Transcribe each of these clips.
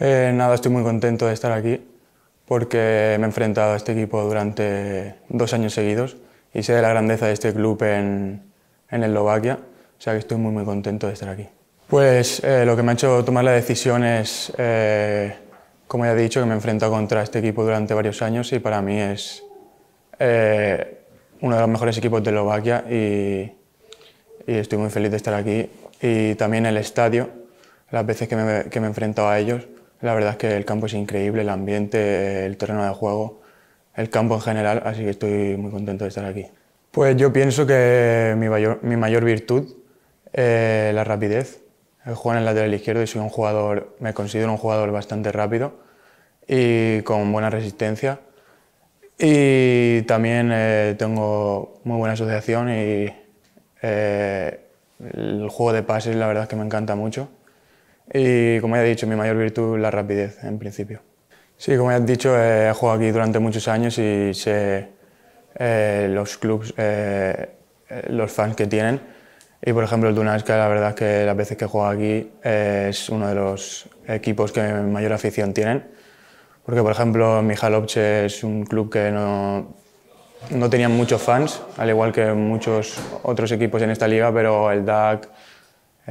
Eh, nada, estoy muy contento de estar aquí porque me he enfrentado a este equipo durante dos años seguidos y sé de la grandeza de este club en, en Eslovaquia, o sea que estoy muy muy contento de estar aquí. Pues eh, lo que me ha hecho tomar la decisión es, eh, como ya he dicho, que me he enfrentado contra este equipo durante varios años y para mí es uno de los mejores equipos de Eslovaquia y, y, estoy muy feliz de estar aquí. Y también el estadio, las veces que me, que me he enfrentado a ellos, la verdad es que el campo es increíble, el ambiente, el terreno de juego, el campo en general, así que estoy muy contento de estar aquí. Pues yo pienso que mi mayor, virtud es eh, la rapidez. Juego en el lateral izquierdo y soy un jugador, me considero un jugador bastante rápido y con buena resistencia. Y también eh, tengo muy buena asociación y eh, el juego de pases la verdad es que me encanta mucho. Y como ya he dicho, mi mayor virtud la rapidez, en principio. Sí, como ya he dicho, eh, he jugado aquí durante muchos años y sé eh, los clubes, eh, los fans que tienen. Y por ejemplo, el Dunasca, la verdad es que las veces que juego aquí es uno de los equipos que mayor afición tienen. Porque por ejemplo, Mihalovce es un club que no, no tenía muchos fans, al igual que muchos otros equipos en esta liga, pero el DAC,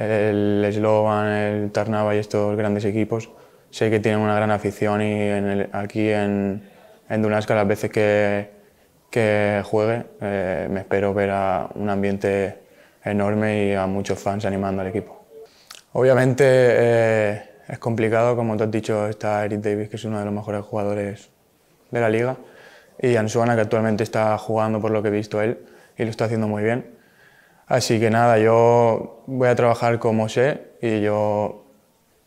el Slovan, el Tarnava y estos grandes equipos, sé que tienen una gran afición y aquí en, en Dunasca las veces que, que juegue eh, me espero ver a un ambiente enorme y a muchos fans animando al equipo. Obviamente eh, es complicado, como tú has dicho, está Eric Davis, que es uno de los mejores jugadores de la liga, y Ansuana, que actualmente está jugando por lo que he visto él, y lo está haciendo muy bien. Así que nada, yo voy a trabajar como sé y yo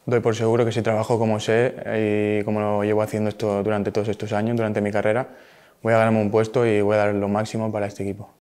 doy por seguro que si trabajo como sé y como lo llevo haciendo esto durante todos estos años, durante mi carrera, voy a ganarme un puesto y voy a dar lo máximo para este equipo.